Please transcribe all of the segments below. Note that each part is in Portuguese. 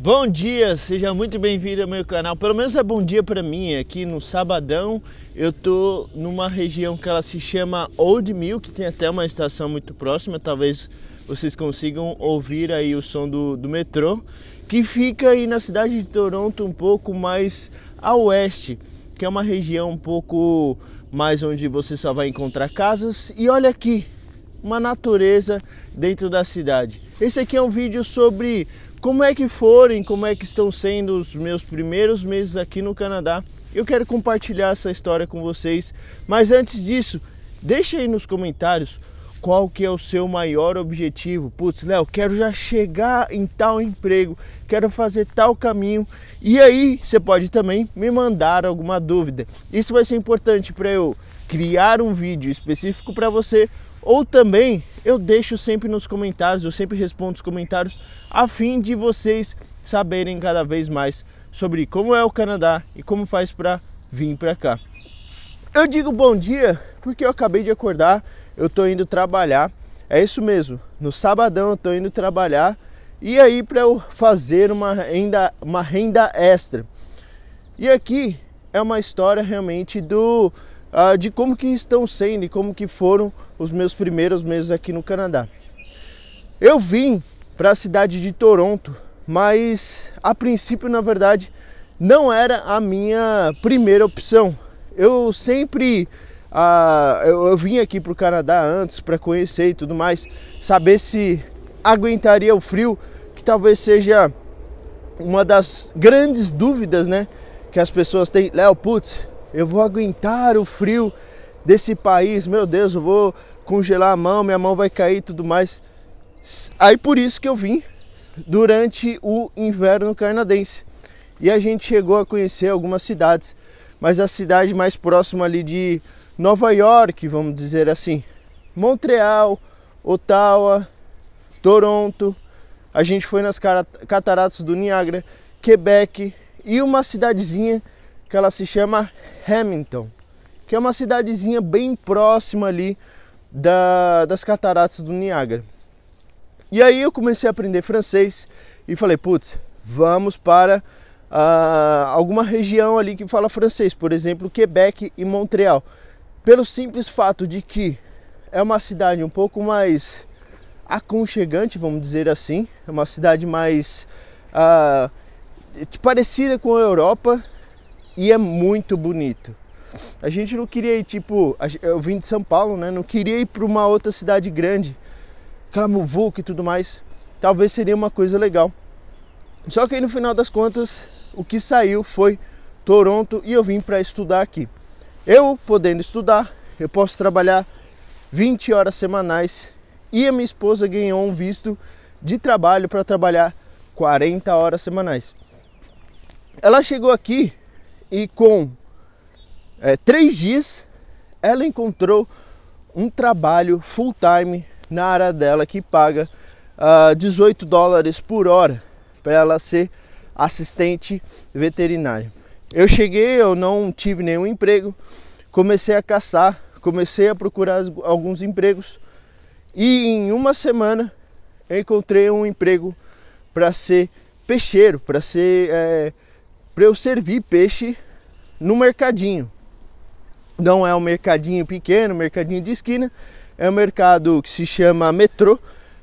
Bom dia, seja muito bem-vindo ao meu canal. Pelo menos é bom dia para mim. Aqui no sabadão eu tô numa região que ela se chama Old Mill, que tem até uma estação muito próxima. Talvez vocês consigam ouvir aí o som do, do metrô, que fica aí na cidade de Toronto, um pouco mais a oeste, que é uma região um pouco mais onde você só vai encontrar casas. E olha aqui, uma natureza dentro da cidade. Esse aqui é um vídeo sobre como é que forem, como é que estão sendo os meus primeiros meses aqui no Canadá? Eu quero compartilhar essa história com vocês, mas antes disso, deixa aí nos comentários qual que é o seu maior objetivo. Putz, Léo, quero já chegar em tal emprego, quero fazer tal caminho. E aí, você pode também me mandar alguma dúvida. Isso vai ser importante para eu criar um vídeo específico para você ou também eu deixo sempre nos comentários, eu sempre respondo os comentários a fim de vocês saberem cada vez mais sobre como é o Canadá e como faz para vir para cá. Eu digo bom dia porque eu acabei de acordar, eu tô indo trabalhar. É isso mesmo. No sabadão eu tô indo trabalhar e aí para eu fazer uma renda, uma renda extra. E aqui é uma história realmente do ah, de como que estão sendo e como que foram os meus primeiros meses aqui no Canadá. Eu vim para a cidade de Toronto, mas a princípio, na verdade, não era a minha primeira opção. Eu sempre ah, eu, eu, vim aqui para o Canadá antes para conhecer e tudo mais, saber se aguentaria o frio, que talvez seja uma das grandes dúvidas, né, que as pessoas têm. Léo, putz, eu vou aguentar o frio desse país, meu Deus, eu vou congelar a mão, minha mão vai cair e tudo mais. Aí por isso que eu vim durante o inverno canadense. E a gente chegou a conhecer algumas cidades, mas a cidade mais próxima ali de Nova York, vamos dizer assim, Montreal, Ottawa, Toronto, a gente foi nas cataratas do Niágara, Quebec e uma cidadezinha que ela se chama Hamilton, que é uma cidadezinha bem próxima ali da, das cataratas do Niágara. E aí eu comecei a aprender francês e falei, putz, vamos para ah, alguma região ali que fala francês, por exemplo, Quebec e Montreal. Pelo simples fato de que é uma cidade um pouco mais aconchegante, vamos dizer assim, é uma cidade mais ah, parecida com a Europa, e é muito bonito. A gente não queria ir, tipo, eu vim de São Paulo, né? Não queria ir para uma outra cidade grande, aquela e tudo mais. Talvez seria uma coisa legal. Só que aí no final das contas, o que saiu foi Toronto e eu vim para estudar aqui. Eu podendo estudar, eu posso trabalhar 20 horas semanais e a minha esposa ganhou um visto de trabalho para trabalhar 40 horas semanais. Ela chegou aqui e com é, três dias ela encontrou um trabalho full time na área dela que paga uh, ah, 18 dólares por hora para ela ser assistente veterinária. Eu cheguei, eu não tive nenhum emprego, comecei a caçar, comecei a procurar alguns empregos e em uma semana encontrei um emprego para ser peixeiro, para ser é, para eu servir peixe no mercadinho. Não é um mercadinho pequeno, mercadinho de esquina, é um mercado que se chama Metrô,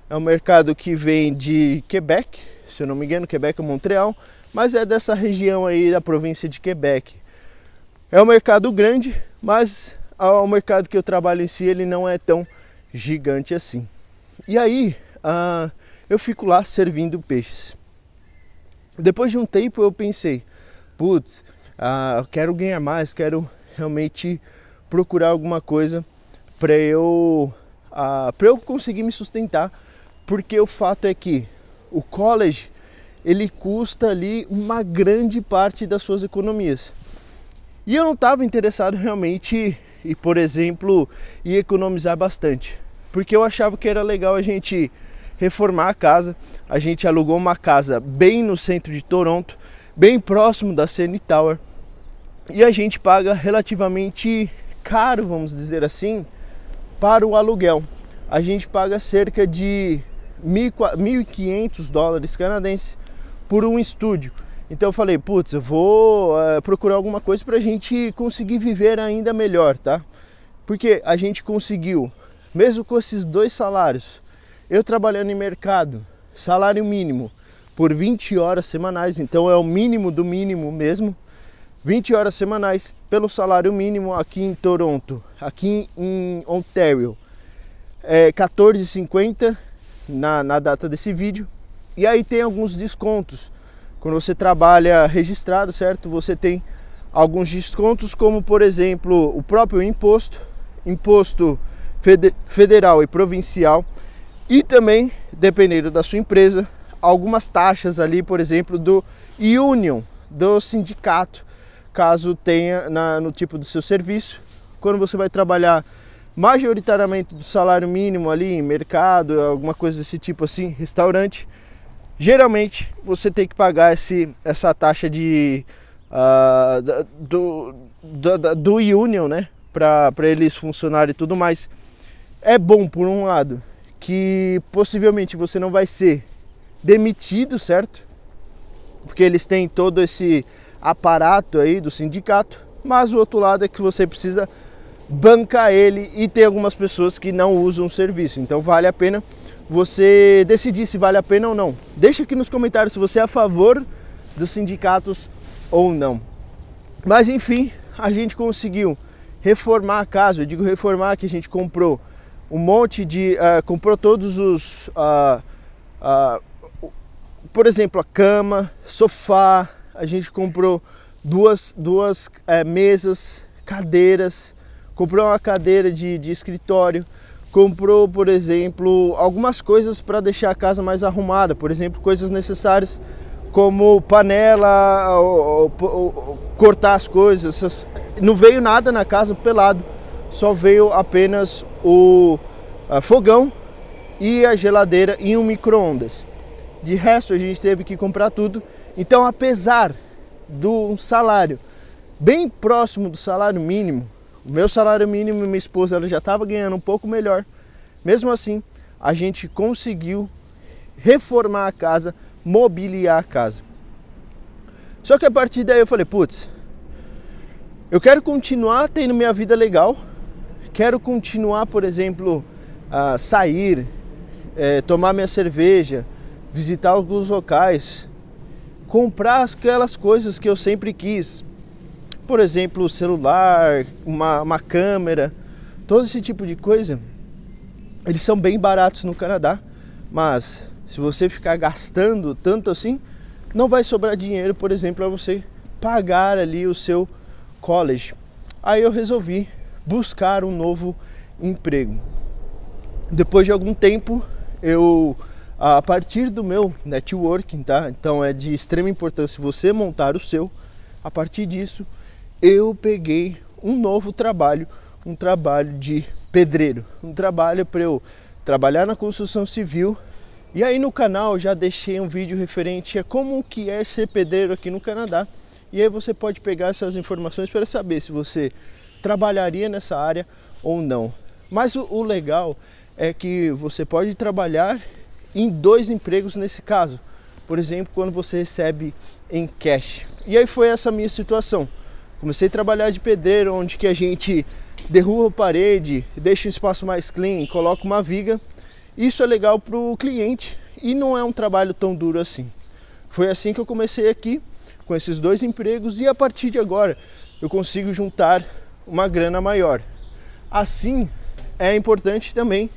é um mercado que vem de Quebec, se eu não me engano, Quebec é Montreal, mas é dessa região aí da província de Quebec. É um mercado grande, mas o mercado que eu trabalho em si ele não é tão gigante assim. E aí eu fico lá servindo peixes. Depois de um tempo eu pensei, putz, ah, quero ganhar mais, quero realmente procurar alguma coisa para eu ah, para eu conseguir me sustentar, porque o fato é que o college ele custa ali uma grande parte das suas economias. E eu não estava interessado realmente e, por exemplo, e economizar bastante, porque eu achava que era legal a gente reformar a casa. A gente alugou uma casa bem no centro de Toronto, bem próximo da CN Tower. E a gente paga relativamente caro, vamos dizer assim, para o aluguel. A gente paga cerca de 1.500 dólares canadenses por um estúdio. Então eu falei, putz, eu vou eh, procurar alguma coisa para a gente conseguir viver ainda melhor, tá? Porque a gente conseguiu, mesmo com esses dois salários, eu trabalhando em mercado, salário mínimo, por 20 horas semanais, então é o mínimo do mínimo mesmo. 20 horas semanais pelo salário mínimo aqui em Toronto, aqui em Ontario. É 14,50 na, na data desse vídeo. E aí tem alguns descontos. Quando você trabalha registrado, certo? Você tem alguns descontos, como por exemplo o próprio imposto, imposto federal e provincial, e também, dependendo da sua empresa, algumas taxas ali, por exemplo, do union, do sindicato, caso tenha na, no tipo do seu serviço. Quando você vai trabalhar majoritariamente do salário mínimo ali em mercado, alguma coisa desse tipo assim, restaurante, geralmente você tem que pagar esse, essa taxa de uh, do, do, do union, né? Para eles funcionarem e tudo mais. É bom por um lado que possivelmente você não vai ser demitido, certo? Porque eles têm todo esse aparato aí do sindicato, mas o outro lado é que você precisa bancar ele e tem algumas pessoas que não usam o serviço. Então vale a pena você decidir se vale a pena ou não. Deixa aqui nos comentários se você é a favor dos sindicatos ou não. Mas enfim, a gente conseguiu reformar a casa. Eu digo reformar que a gente comprou um monte de. Uh, comprou todos os. Uh, uh, por exemplo, a cama, sofá, a gente comprou duas, duas é, mesas, cadeiras, comprou uma cadeira de, de escritório, comprou, por exemplo, algumas coisas para deixar a casa mais arrumada, por exemplo, coisas necessárias como panela, ou, ou, ou, cortar as coisas. Essas... Não veio nada na casa pelado, só veio apenas o fogão e a geladeira e um micro-ondas. De resto, a gente teve que comprar tudo. Então, apesar do salário bem próximo do salário mínimo, o meu salário mínimo e minha esposa ela já estava ganhando um pouco melhor. Mesmo assim, a gente conseguiu reformar a casa, mobiliar a casa. Só que a partir daí eu falei, putz, eu quero continuar tendo minha vida legal, quero continuar, por exemplo, a sair, é, tomar minha cerveja, visitar alguns locais, comprar aquelas coisas que eu sempre quis. Por exemplo, celular, uma, uma câmera, todo esse tipo de coisa. Eles são bem baratos no Canadá, mas se você ficar gastando tanto assim, não vai sobrar dinheiro, por exemplo, para você pagar ali o seu college. Aí eu resolvi buscar um novo emprego. Depois de algum tempo, eu a partir do meu networking, tá? Então é de extrema importância você montar o seu. A partir disso, eu peguei um novo trabalho, um trabalho de pedreiro, um trabalho para eu trabalhar na construção civil. E aí no canal já deixei um vídeo referente a como que é ser pedreiro aqui no Canadá. E aí você pode pegar essas informações para saber se você trabalharia nessa área ou não. Mas o, o legal é que você pode trabalhar em dois empregos nesse caso. Por exemplo, quando você recebe em cash. E aí foi essa minha situação. Comecei a trabalhar de pedreiro, onde que a gente derruba a parede, deixa um espaço mais clean, coloca uma viga. Isso é legal para o cliente e não é um trabalho tão duro assim. Foi assim que eu comecei aqui com esses dois empregos e a partir de agora eu consigo juntar uma grana maior. Assim, é importante também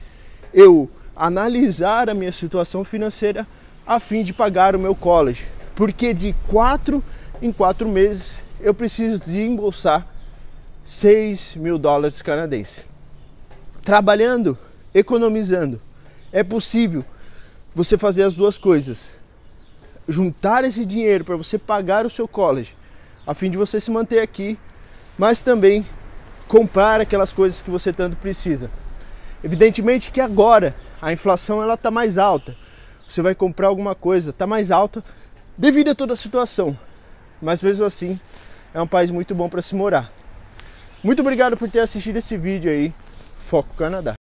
eu analisar a minha situação financeira a fim de pagar o meu college, porque de quatro em quatro meses eu preciso desembolsar 6 mil dólares canadenses. Trabalhando, economizando, é possível você fazer as duas coisas: juntar esse dinheiro para você pagar o seu college, a fim de você se manter aqui, mas também comprar aquelas coisas que você tanto precisa. Evidentemente que agora a inflação ela está mais alta. Você vai comprar alguma coisa, está mais alta devido a toda a situação. Mas mesmo assim, é um país muito bom para se morar. Muito obrigado por ter assistido esse vídeo aí. Foco Canadá.